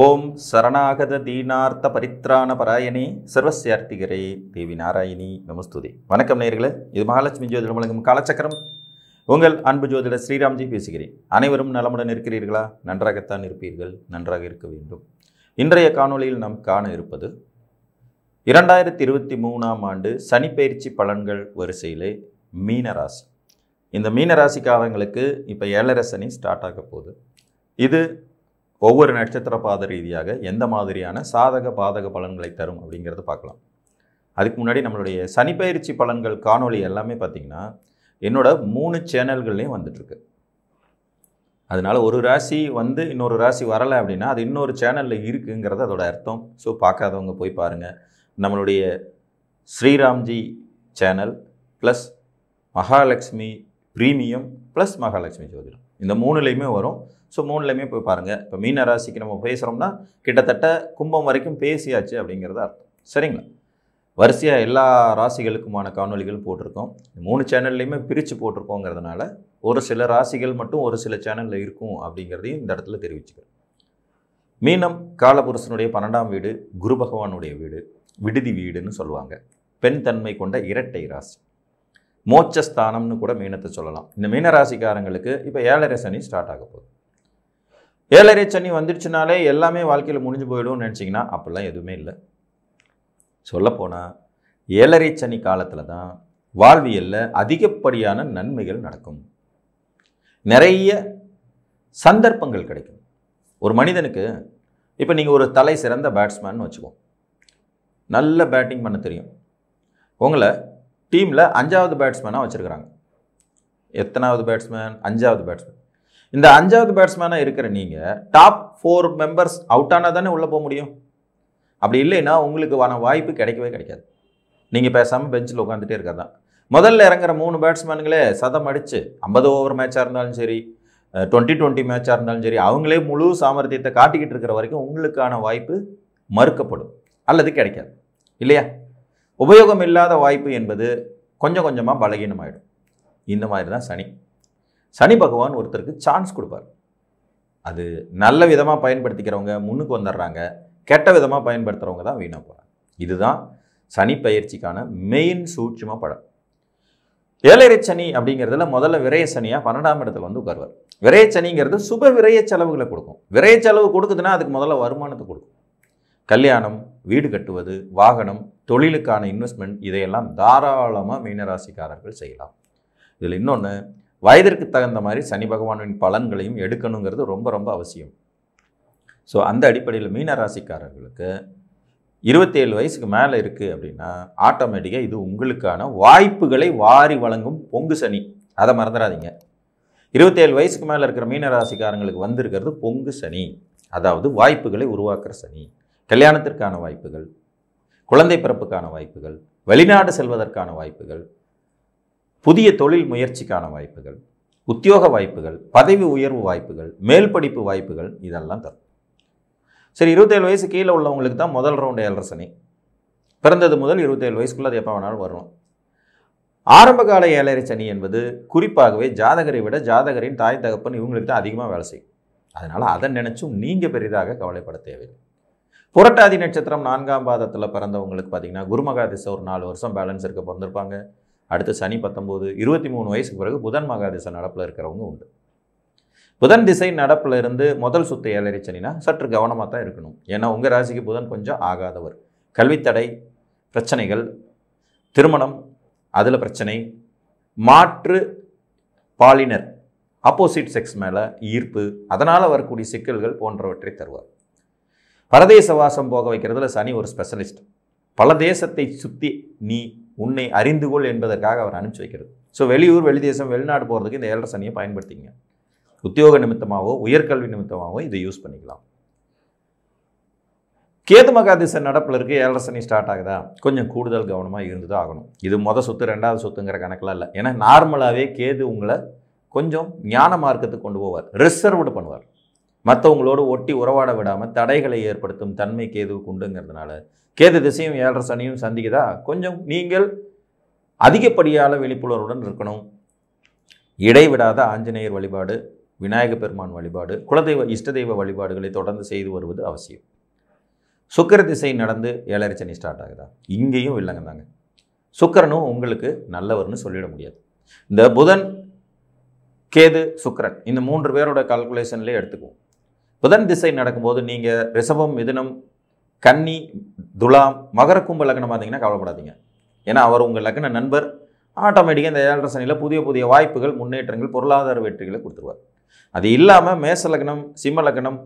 ஓம் சரணாகத தீனார்த்த பரித்ராண பராயணி சர்வசியார்த்திகரே தேவி நாராயணி நமஸ்துதி வணக்கம் நேர்களே இது மகாலட்சுமி ஜோதிடம் வழங்கும் காலச்சக்கரம் உங்கள் அன்பு ஜோதிடர் ஸ்ரீராம்ஜி பேசுகிறேன் அனைவரும் நலமுடன் இருக்கிறீர்களா நன்றாகத்தான் இருப்பீர்கள் நன்றாக இருக்க வேண்டும் இன்றைய காணொளியில் நாம் காண இருப்பது இரண்டாயிரத்தி இருபத்தி மூணாம் ஆண்டு சனிப்பயிற்சி பலன்கள் வரிசையிலே மீனராசி இந்த மீனராசிக்காரங்களுக்கு இப்போ ஏழரை சனி ஸ்டார்ட் ஆக போகுது இது ஒவ்வொரு நட்சத்திர பாத ரீதியாக எந்த மாதிரியான சாதக பாதக பலன்களை தரும் அப்படிங்கிறத பார்க்கலாம் அதுக்கு முன்னாடி நம்மளுடைய சனிப்பயிற்சி பலன்கள் காணொளி எல்லாமே பார்த்திங்கன்னா என்னோட மூணு சேனல்கள்லேயும் வந்துட்டுருக்கு அதனால் ஒரு ராசி வந்து இன்னொரு ராசி வரலை அப்படின்னா அது இன்னொரு சேனலில் இருக்குங்கிறது அதோட அர்த்தம் ஸோ பார்க்காதவங்க போய் பாருங்கள் நம்மளுடைய Sriramji channel plus Mahalakshmi premium plus Mahalakshmi ஜோதிடம் இந்த மூணுலேயுமே வரும் ஸோ மூணுலேயுமே போய் பாருங்கள் இப்போ மீன ராசிக்கு நம்ம பேசுகிறோம்னா கிட்டத்தட்ட கும்பம் வரைக்கும் பேசியாச்சு அப்படிங்கிறத அர்த்தம் சரிங்களா வரிசையாக எல்லா ராசிகளுக்குமான காணொலிகள் போட்டிருக்கோம் மூணு சேனல்லையுமே பிரித்து போட்டிருக்கோங்கிறதுனால ஒரு சில ராசிகள் மட்டும் ஒரு சில சேனலில் இருக்கும் அப்படிங்கிறதையும் இந்த இடத்துல தெரிவிச்சுக்கிறேன் மீனம் காலபுருஷனுடைய பன்னெண்டாம் வீடு குரு பகவானுடைய வீடு விடுதி வீடுன்னு சொல்லுவாங்க பெண் தன்மை கொண்ட இரட்டை ராசி மோட்சஸ்தானம்னு கூட மீனத்தை சொல்லலாம் இந்த மீன ராசிக்காரங்களுக்கு இப்போ ஏழரை சனி ஸ்டார்ட் ஆக போகுது ஏழரை சனி வந்துடுச்சுனாலே எல்லாமே வாழ்க்கையில் முடிஞ்சு போயிடும்னு நினச்சிங்கன்னா அப்படிலாம் எதுவுமே இல்லை சொல்லப்போனால் ஏழரை சனி காலத்தில் தான் வாழ்வியலில் அதிகப்படியான நன்மைகள் நடக்கும் நிறைய சந்தர்ப்பங்கள் கிடைக்கும் ஒரு மனிதனுக்கு இப்போ நீங்கள் ஒரு தலை சிறந்த பேட்ஸ்மேன் வச்சுக்கோம் நல்ல பேட்டிங் பண்ண தெரியும் உங்களை டீமில் அஞ்சாவது பேட்ஸ்மேனாக வச்சுருக்கிறாங்க எத்தனாவது பேட்ஸ்மேன் அஞ்சாவது பேட்ஸ்மேன் இந்த அஞ்சாவது பேட்ஸ்மேனாக இருக்கிற நீங்கள் டாப் ஃபோர் மெம்பர்ஸ் அவுட் ஆனால் தானே உள்ளே போக முடியும் அப்படி இல்லைன்னா உங்களுக்கு வர வாய்ப்பு கிடைக்கவே கிடைக்காது நீங்கள் பேசாமல் பெஞ்சில் உட்காந்துட்டே இருக்கிறது தான் முதல்ல இறங்குற மூணு பேட்ஸ்மேனுங்களே சதம் அடித்து ஐம்பது ஓவர் மேட்சாக இருந்தாலும் சரி டுவெண்ட்டி டுவெண்ட்டி மேட்சாக இருந்தாலும் சரி அவங்களே முழு சாமர்த்தியத்தை காட்டிக்கிட்டு இருக்கிற வரைக்கும் உங்களுக்கான வாய்ப்பு மறுக்கப்படும் அல்லது கிடைக்காது இல்லையா உபயோகம் இல்லாத வாய்ப்பு என்பது கொஞ்சம் கொஞ்சமாக பலகீனமாயிடும் இந்த மாதிரி தான் சனி சனி பகவான் ஒருத்தருக்கு சான்ஸ் கொடுப்பார் அது நல்ல விதமாக பயன்படுத்திக்கிறவங்க முன்னுக்கு வந்துடுறாங்க கெட்ட விதமாக பயன்படுத்துகிறவங்க தான் வீணாக போகிறாங்க இதுதான் சனி பயிற்சிக்கான மெயின் சூட்சமாக படம் ஏழரை சனி அப்படிங்கிறதுல முதல்ல விரைய சனியாக பன்னெண்டாம் இடத்துல வந்து உட்காருவார் விரைய சனிங்கிறது சுப விரைய செலவுகளை கொடுக்கும் விரைய செலவு கொடுக்குதுன்னா அதுக்கு முதல்ல வருமானத்தை கொடுக்கும் கல்யாணம் வீடு கட்டுவது வாகனம் தொழிலுக்கான இன்வெஸ்ட்மெண்ட் இதையெல்லாம் தாராளமாக மீனராசிக்காரர்கள் செய்யலாம் இதில் இன்னொன்று வயதிற்கு தகுந்த மாதிரி சனி பகவானின் பலன்களையும் எடுக்கணுங்கிறது ரொம்ப ரொம்ப அவசியம் ஸோ அந்த அடிப்படையில் மீனராசிக்காரர்களுக்கு இருபத்தேழு வயசுக்கு மேலே இருக்குது அப்படின்னா ஆட்டோமேட்டிக்காக இது உங்களுக்கான வாய்ப்புகளை வாரி வழங்கும் பொங்கு சனி அதை மறந்துடாதீங்க இருபத்தேழு வயசுக்கு மேலே இருக்கிற மீனராசிக்காரங்களுக்கு வந்திருக்கிறது பொங்கு சனி அதாவது வாய்ப்புகளை உருவாக்குற சனி கல்யாணத்திற்கான வாய்ப்புகள் குழந்தை பிறப்புக்கான வாய்ப்புகள் வெளிநாடு செல்வதற்கான வாய்ப்புகள் புதிய தொழில் முயற்சிக்கான வாய்ப்புகள் உத்தியோக வாய்ப்புகள் பதவி உயர்வு வாய்ப்புகள் மேல் படிப்பு வாய்ப்புகள் இதெல்லாம் தரும் சரி இருபத்தேழு வயசு கீழே உள்ளவங்களுக்கு தான் முதல் ரவுண்டு ஏழரசனி பிறந்தது முதல் இருபத்தேழு வயசுக்குள்ளே அது எப்போ வேணாலும் வரும் ஆரம்பகால ஏழரை சனி என்பது குறிப்பாகவே ஜாதகரை விட ஜாதகரின் தாய் தகப்பன் இவங்களுக்கு தான் அதிகமாக வேலை செய்யும் அதனால் அதை நினச்சும் நீங்கள் பெரிதாக கவலைப்பட தேவையில்லை புரட்டாதி நட்சத்திரம் நான்காம் பாதத்தில் பிறந்தவங்களுக்கு பார்த்தீங்கன்னா குருமகா திசை ஒரு நாலு வருஷம் பேலன்ஸ் இருக்க பிறந்திருப்பாங்க அடுத்து சனி பத்தொம்போது இருபத்தி மூணு வயசுக்கு பிறகு புதன் மகா திசை நடப்பில் இருக்கிறவங்க உண்டு புதன் திசை நடப்பில் இருந்து முதல் சுத்த ஏழரை சனினா சற்று கவனமாக தான் இருக்கணும் ஏன்னா உங்கள் ராசிக்கு புதன் கொஞ்சம் ஆகாதவர் கல்வித்தடை பிரச்சனைகள் திருமணம் அதில் பிரச்சனை மாற்று பாலினர் ஆப்போசிட் செக்ஸ் மேலே ஈர்ப்பு அதனால் வரக்கூடிய சிக்கல்கள் போன்றவற்றை தருவார் பரதேச வாசம் போக வைக்கிறதுல சனி ஒரு ஸ்பெஷலிஸ்ட் பல தேசத்தை சுற்றி நீ உன்னை அறிந்து கொள் என்பதற்காக அவர் அனுப்பிச்சு வைக்கிறது ஸோ வெளியூர் வெளி தேசம் வெளிநாடு போகிறதுக்கு இந்த ஏழரை சனியை பயன்படுத்திங்க உத்தியோக நிமித்தமாகவோ உயர்கல்வி நிமித்தமாகவோ இதை யூஸ் பண்ணிக்கலாம் கேது மகாதிசன் நடப்பில் இருக்குது ஏழரை சனி ஸ்டார்ட் ஆகுதா கொஞ்சம் கூடுதல் கவனமாக இருந்து தான் ஆகணும் இது மொதல் சொத்து ரெண்டாவது சொத்துங்கிற கணக்கெலாம் இல்லை ஏன்னா நார்மலாகவே கேது உங்களை கொஞ்சம் ஞான மார்க்கத்துக்கு கொண்டு போவார் ரிசர்வ்டு பண்ணுவார் மற்றவங்களோடு ஒட்டி உறவாட விடாமல் தடைகளை ஏற்படுத்தும் தன்மை கேதுவுக்கு உண்டுங்கிறதுனால கேது திசையும் ஏழரை சனியும் சந்திக்குதா கொஞ்சம் நீங்கள் அதிகப்படியான விழிப்புணர்வுடன் இருக்கணும் இடைவிடாத ஆஞ்சநேயர் வழிபாடு விநாயக பெருமான் வழிபாடு குலதெய்வ இஷ்ட தெய்வ வழிபாடுகளை தொடர்ந்து செய்து வருவது அவசியம் சுக்கர திசை நடந்து ஏழரை சனி ஸ்டார்ட் ஆகுதா இங்கேயும் இல்லைங்க தாங்க சுக்கரனும் உங்களுக்கு நல்லவர்னு சொல்லிட முடியாது இந்த புதன் கேது சுக்கரன் இந்த மூன்று பேரோட கால்குலேஷன்லேயே எடுத்துக்குவோம் புதன் திசை நடக்கும்போது நீங்கள் ரிஷபம் மிதனம் கன்னி துலாம் மகர கும்ப லக்னம் இருந்தீங்கன்னா கவலைப்படாதீங்க ஏன்னா அவர் உங்கள் லக்ன நண்பர் ஆட்டோமேட்டிக்காக இந்த ஏழரை சனியில் புதிய புதிய வாய்ப்புகள் முன்னேற்றங்கள் பொருளாதார வெற்றிகளை கொடுத்துருவார் அது இல்லாமல் மேச லக்னம் சிம்ம லக்னம்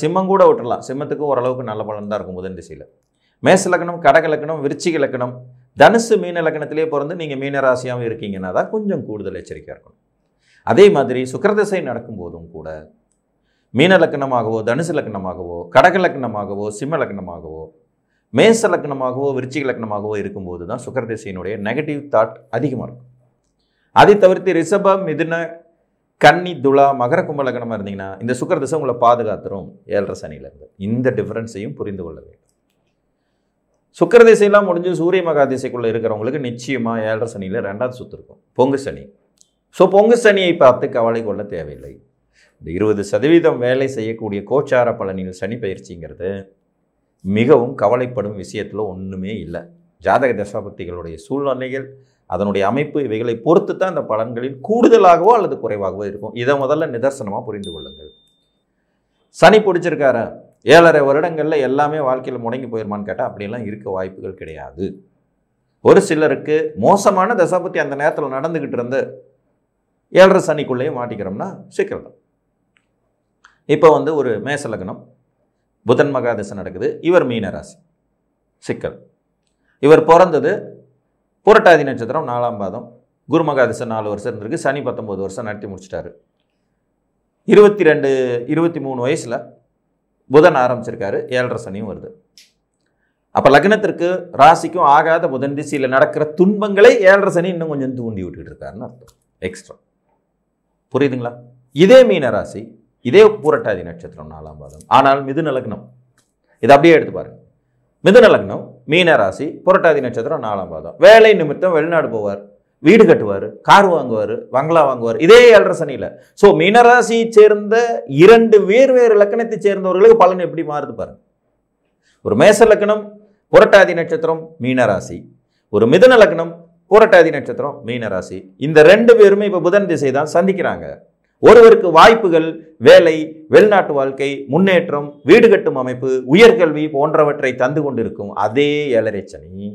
சிம்மம் கூட விட்டுடலாம் சிம்மத்துக்கு ஓரளவுக்கு நல்ல பலன் தான் இருக்கும் புதன் திசையில் மேச லக்னம் கடக லக்னம் விருச்சிக லக்னம் தனுசு மீன லக்னத்திலே பிறந்து நீங்கள் மீனராசியாகவும் இருக்கீங்கன்னா தான் கொஞ்சம் கூடுதல் எச்சரிக்கையாக இருக்கணும் அதே மாதிரி சுக்கரதிசை நடக்கும்போதும் கூட மீன லக்கணமாகவோ தனுசு லக்கணமாகவோ கடக லக்கணமாகவோ சிம்ம லக்கணமாகவோ மேச லக்கணமாகவோ விருச்சிக லக்கணமாகவோ இருக்கும்போது தான் சுக்கரதிசையினுடைய நெகட்டிவ் தாட் அதிகமாக இருக்கும் அதை தவிர்த்து ரிஷப மிதுன கன்னி துளா மகர கும்ப லக்கணமாக இருந்தீங்கன்னா இந்த சுக்கரதிசை உங்களை பாதுகாத்துரும் ஏழரை சனியிலேருந்து இந்த டிஃப்ரென்ஸையும் புரிந்து கொள்ள வேண்டும் சுக்கரதிசையெல்லாம் முடிஞ்சு சூரிய மகா திசைக்குள்ளே இருக்கிறவங்களுக்கு நிச்சயமாக ஏழரை சனியில் ரெண்டாவது சுற்று இருக்கும் பொங்கு சனி ஸோ பொங்கு சனியை பார்த்து கவலை கொள்ள தேவையில்லை இந்த இருபது சதவீதம் வேலை செய்யக்கூடிய கோச்சார பலனில் சனி பயிற்சிங்கிறது மிகவும் கவலைப்படும் விஷயத்தில் ஒன்றுமே இல்லை ஜாதக தசாபக்திகளுடைய சூழ்நிலைகள் அதனுடைய அமைப்பு இவைகளை பொறுத்து தான் அந்த பலன்களில் கூடுதலாகவோ அல்லது குறைவாகவோ இருக்கும் இதை முதல்ல நிதர்சனமாக புரிந்து கொள்ளுங்கள் சனி பிடிச்சிருக்கார ஏழரை வருடங்களில் எல்லாமே வாழ்க்கையில் முடங்கி போயிருமான்னு கேட்டால் அப்படிலாம் இருக்க வாய்ப்புகள் கிடையாது ஒரு சிலருக்கு மோசமான தசாபத்தி அந்த நேரத்தில் நடந்துக்கிட்டு இருந்து ஏழரை சனிக்குள்ளேயே மாட்டிக்கிறோம்னா சீக்கிரம் இப்போ வந்து ஒரு மேச லக்னம் புதன் மகாதசை நடக்குது இவர் மீனராசி சிக்கல் இவர் பிறந்தது புரட்டாதி நட்சத்திரம் நாலாம் பாதம் குரு மகாதசை நாலு வருஷம் இருந்திருக்கு சனி பத்தொம்போது வருஷம் நடத்தி முடிச்சிட்டாரு இருபத்தி ரெண்டு இருபத்தி மூணு வயசில் புதன் ஆரம்பிச்சிருக்காரு ஏழரை சனியும் வருது அப்போ லக்னத்திற்கு ராசிக்கும் ஆகாத புதன் திசையில் நடக்கிற துன்பங்களை ஏழரை சனி இன்னும் கொஞ்சம் தூண்டி விட்டுக்கிட்டு இருக்காருன்னு அர்த்தம் எக்ஸ்ட்ரா புரியுதுங்களா இதே மீன ராசி இதே பூரட்டாதி நட்சத்திரம் நாலாம் பாதம் ஆனால் மிதுன லக்னம் இதை அப்படியே எடுத்து பாருங்க மிதுன லக்னம் மீன ராசி புரட்டாதி நட்சத்திரம் நாலாம் பாதம் வேலை நிமித்தம் வெளிநாடு போவார் வீடு கட்டுவார் கார் வாங்குவார் பங்களா வாங்குவார் இதே ஏழரை சனியில் ஸோ மீனராசியை சேர்ந்த இரண்டு வேறு வேறு லக்கணத்தை சேர்ந்தவர்களுக்கு பலன் எப்படி மாறுது பாருங்க ஒரு மேச லக்கணம் புரட்டாதி நட்சத்திரம் மீனராசி ஒரு மிதன லக்னம் புரட்டாதி நட்சத்திரம் மீனராசி இந்த ரெண்டு பேருமே இப்போ புதன் திசை தான் சந்திக்கிறாங்க ஒருவருக்கு வாய்ப்புகள் வேலை வெளிநாட்டு வாழ்க்கை முன்னேற்றம் வீடு கட்டும் அமைப்பு உயர்கல்வி போன்றவற்றை தந்து கொண்டிருக்கும் அதே ஏழரைச்சனி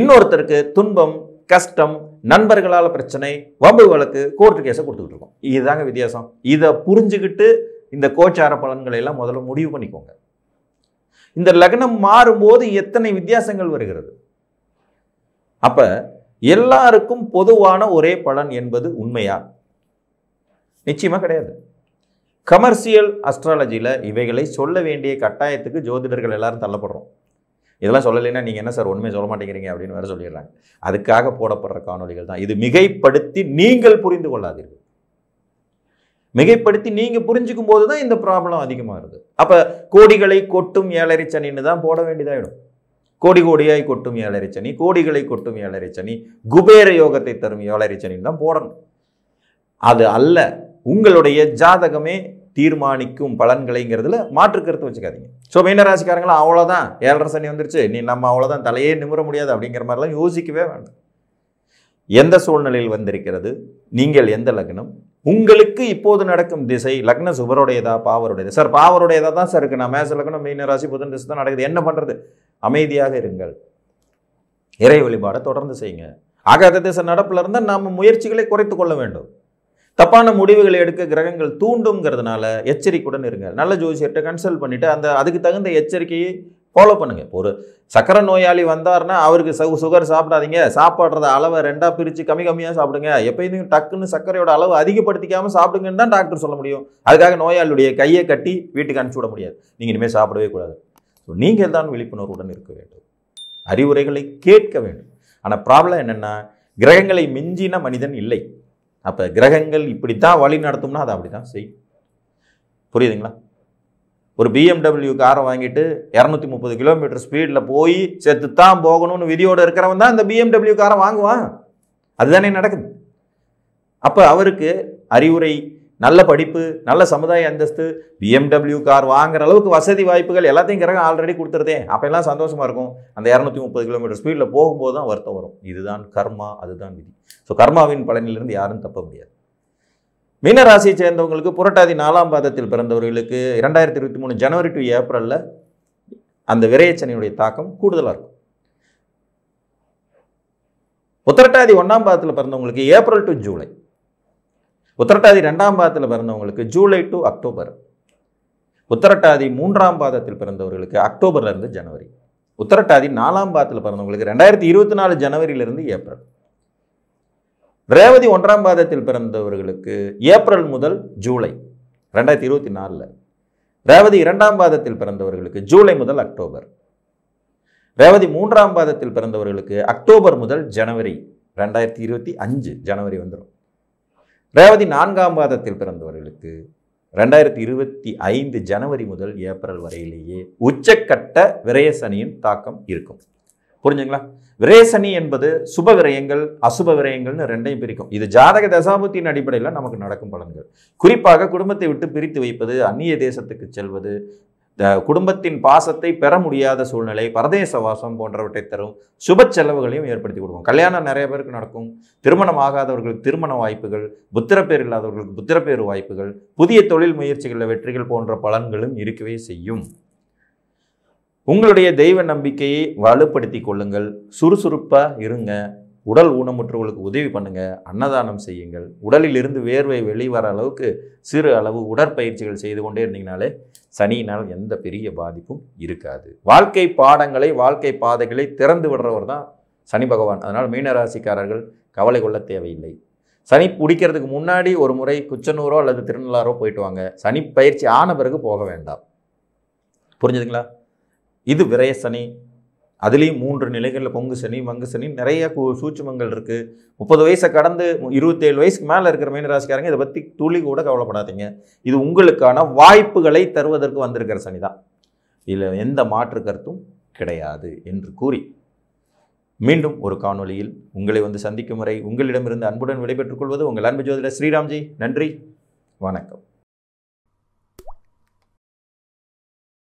இன்னொருத்தருக்கு துன்பம் கஷ்டம் நண்பர்களால் பிரச்சனை வம்பு வழக்கு கோர்ட்டு கேஸை கொடுத்துக்கிட்டு இருக்கோம் இதுதாங்க வித்தியாசம் இதை புரிஞ்சுக்கிட்டு இந்த கோச்சார பலன்களை எல்லாம் முதல்ல முடிவு பண்ணிக்கோங்க இந்த லக்னம் மாறும்போது எத்தனை வித்தியாசங்கள் வருகிறது அப்போ எல்லாருக்கும் பொதுவான ஒரே பலன் என்பது உண்மையா நிச்சயமாக கிடையாது கமர்ஷியல் அஸ்ட்ராலஜியில் இவைகளை சொல்ல வேண்டிய கட்டாயத்துக்கு ஜோதிடர்கள் எல்லாரும் தள்ளப்படுறோம் இதெல்லாம் சொல்லலைன்னா நீங்கள் என்ன சார் ஒன்றுமே சொல்ல மாட்டேங்கிறீங்க அப்படின்னு வேறு சொல்லிடுறாங்க அதுக்காக போடப்படுற காணொலிகள் தான் இது மிகைப்படுத்தி நீங்கள் புரிந்து கொள்ளாதீர்கள் மிகைப்படுத்தி நீங்கள் புரிஞ்சுக்கும் போது தான் இந்த ப்ராப்ளம் அதிகமாகிறது அப்போ கோடிகளை கொட்டும் ஏழரை சனின்னு தான் போட வேண்டியதாகிடும் கோடி கோடியாய் கொட்டும் ஏழரை சனி கோடிகளை கொட்டும் ஏழரை சனி குபேர யோகத்தை தரும் ஏழரை சனின்னு தான் போடணும் அது அல்ல உங்களுடைய ஜாதகமே தீர்மானிக்கும் பலன்களைங்கிறதுல மாற்று கருத்து வச்சுக்காதீங்க ஸோ மீனராசிக்காரங்களாம் அவ்வளோதான் ஏழரை சனி வந்துருச்சு நீ நம்ம அவ்வளோதான் தலையே நிமிர முடியாது அப்படிங்கிற மாதிரிலாம் யோசிக்கவே வேண்டாம் எந்த சூழ்நிலையில் வந்திருக்கிறது நீங்கள் எந்த லக்னம் உங்களுக்கு இப்போது நடக்கும் திசை லக்ன சுபருடையதா பாவருடையதா சார் பாவருடையதா தான் சார் இருக்குது நான் மேச லக்னம் மீன ராசி புதன் திசை தான் நடக்குது என்ன பண்ணுறது அமைதியாக இருங்கள் இறை வழிபாடை தொடர்ந்து செய்யுங்க ஆகாத திசை நடப்பில் இருந்தால் நாம் முயற்சிகளை குறைத்து கொள்ள வேண்டும் தப்பான முடிவுகளை எடுக்க கிரகங்கள் தூண்டுங்கிறதுனால எச்சரிக்கையுடன் இருங்க நல்ல ஜோசியர்கிட்ட கன்சல்ட் பண்ணிவிட்டு அந்த அதுக்கு தகுந்த எச்சரிக்கையை ஃபாலோ பண்ணுங்கள் ஒரு சக்கரை நோயாளி வந்தார்னா அவருக்கு சு சுகர் சாப்பிடாதீங்க சாப்பாடுறத அளவை ரெண்டாக பிரித்து கம்மி கம்மியாக சாப்பிடுங்க எப்போயும் டக்குன்னு சர்க்கரையோட அளவு அதிகப்படுத்திக்காமல் சாப்பிடுங்கன்னு தான் டாக்டர் சொல்ல முடியும் அதுக்காக நோயாளியுடைய கையை கட்டி வீட்டுக்கு அனுப்பிச்சி விட முடியாது நீங்கள் இனிமேல் சாப்பிடவே கூடாது ஸோ நீங்கள் தான் விழிப்புணர்வுடன் இருக்க வேண்டும் அறிவுரைகளை கேட்க வேண்டும் ஆனால் ப்ராப்ளம் என்னென்னா கிரகங்களை மிஞ்சின மனிதன் இல்லை அப்போ கிரகங்கள் இப்படி தான் வழி நடத்தும்னா அதை அப்படி தான் செய்யும் புரியுதுங்களா ஒரு பிஎம்டபிள்யூ காரை வாங்கிட்டு இரநூத்தி முப்பது கிலோமீட்டர் ஸ்பீடில் போய் செத்து தான் போகணும்னு விதியோடு இருக்கிறவன் தான் இந்த பிஎம்டபிள்யூ காரை வாங்குவான் அதுதானே நடக்குது அப்போ அவருக்கு அறிவுரை நல்ல படிப்பு நல்ல சமுதாய அந்தஸ்து பிஎம்டபிள்யூ கார் வாங்குற அளவுக்கு வசதி வாய்ப்புகள் எல்லாத்தையும் கிரகம் ஆல்ரெடி கொடுத்துருதே அப்போல்லாம் சந்தோஷமாக இருக்கும் அந்த இரநூத்தி முப்பது கிலோமீட்டர் ஸ்பீடில் போகும்போது தான் வருத்தம் வரும் இதுதான் கர்மா அதுதான் விதி ஸோ கர்மாவின் பலனிலிருந்து யாரும் தப்ப முடியாது மீனராசியை சேர்ந்தவங்களுக்கு புரட்டாதி நாலாம் பாதத்தில் பிறந்தவர்களுக்கு இரண்டாயிரத்தி இருபத்தி மூணு ஜனவரி டு ஏப்ரலில் அந்த விரையச்சனையுடைய தாக்கம் கூடுதலாக இருக்கும் உத்திரட்டாதி ஒன்றாம் பாதத்தில் பிறந்தவங்களுக்கு ஏப்ரல் டு ஜூலை உத்தரட்டாதி ரெண்டாம் பாதத்தில் பிறந்தவங்களுக்கு ஜூலை டு அக்டோபர் உத்தரட்டாதி மூன்றாம் பாதத்தில் பிறந்தவர்களுக்கு அக்டோபர்லேருந்து ஜனவரி உத்தரட்டாதி நாலாம் பாதத்தில் பிறந்தவங்களுக்கு ரெண்டாயிரத்தி இருபத்தி நாலு ஜனவரியிலிருந்து ஏப்ரல் ரேவதி ஒன்றாம் பாதத்தில் பிறந்தவர்களுக்கு ஏப்ரல் முதல் ஜூலை ரெண்டாயிரத்தி இருபத்தி நாலில் ரேவதி இரண்டாம் பாதத்தில் பிறந்தவர்களுக்கு ஜூலை முதல் அக்டோபர் ரேவதி மூன்றாம் பாதத்தில் பிறந்தவர்களுக்கு அக்டோபர் முதல் ஜனவரி ரெண்டாயிரத்தி இருபத்தி அஞ்சு ஜனவரி வந்துடும் ரேவதி நான்காம் பாதத்தில் பிறந்தவர்களுக்கு ரெண்டாயிரத்தி இருபத்தி ஐந்து ஜனவரி முதல் ஏப்ரல் வரையிலேயே உச்சக்கட்ட விரயசனியின் தாக்கம் இருக்கும் புரிஞ்சுங்களா விரயசனி என்பது சுப விரயங்கள் அசுப விரயங்கள்னு ரெண்டையும் பிரிக்கும் இது ஜாதக தசாபத்தின் அடிப்படையில் நமக்கு நடக்கும் பலன்கள் குறிப்பாக குடும்பத்தை விட்டு பிரித்து வைப்பது அந்நிய தேசத்துக்கு செல்வது இந்த குடும்பத்தின் பாசத்தை பெற முடியாத சூழ்நிலை பரதேச வாசம் போன்றவற்றை தரும் சுப செலவுகளையும் ஏற்படுத்தி கொடுக்கும் கல்யாணம் நிறைய பேருக்கு நடக்கும் திருமணம் ஆகாதவர்களுக்கு திருமண வாய்ப்புகள் புத்திரப்பேர் இல்லாதவர்களுக்கு புத்திரப்பேர் வாய்ப்புகள் புதிய தொழில் முயற்சிகளில் வெற்றிகள் போன்ற பலன்களும் இருக்கவே செய்யும் உங்களுடைய தெய்வ நம்பிக்கையை வலுப்படுத்தி கொள்ளுங்கள் சுறுசுறுப்பாக இருங்க உடல் ஊனமுற்றவர்களுக்கு உதவி பண்ணுங்கள் அன்னதானம் செய்யுங்கள் உடலிலிருந்து வேர்வை வெளிவர அளவுக்கு சிறு அளவு உடற்பயிற்சிகள் செய்து கொண்டே இருந்தீங்கனாலே சனியினால் எந்த பெரிய பாதிப்பும் இருக்காது வாழ்க்கை பாடங்களை வாழ்க்கை பாதைகளை திறந்து விடுறவர் தான் சனி பகவான் அதனால் மீனராசிக்காரர்கள் கவலை கொள்ள தேவையில்லை சனி பிடிக்கிறதுக்கு முன்னாடி ஒரு முறை குச்சனூரோ அல்லது திருநள்ளாரோ போயிட்டு வாங்க சனி பயிற்சி ஆன பிறகு போக வேண்டாம் புரிஞ்சுதுங்களா இது விரய சனி அதுலேயும் மூன்று நிலைகளில் பொங்கு சனி மங்கு சனி நிறைய சூட்சமங்கள் இருக்குது முப்பது வயசை கடந்து இருபத்தேழு வயசுக்கு மேலே இருக்கிற மீனராசிக்காரங்க இதை பற்றி துளி கூட கவலைப்படாதீங்க இது உங்களுக்கான வாய்ப்புகளை தருவதற்கு வந்திருக்கிற சனி தான் இதில் எந்த மாற்று கருத்தும் கிடையாது என்று கூறி மீண்டும் ஒரு காணொலியில் உங்களை வந்து சந்திக்கும் வரை உங்களிடமிருந்து அன்புடன் விடைபெற்றுக் கொள்வது உங்கள் அன்பு ஜோதிடர் ஸ்ரீராம்ஜி நன்றி வணக்கம்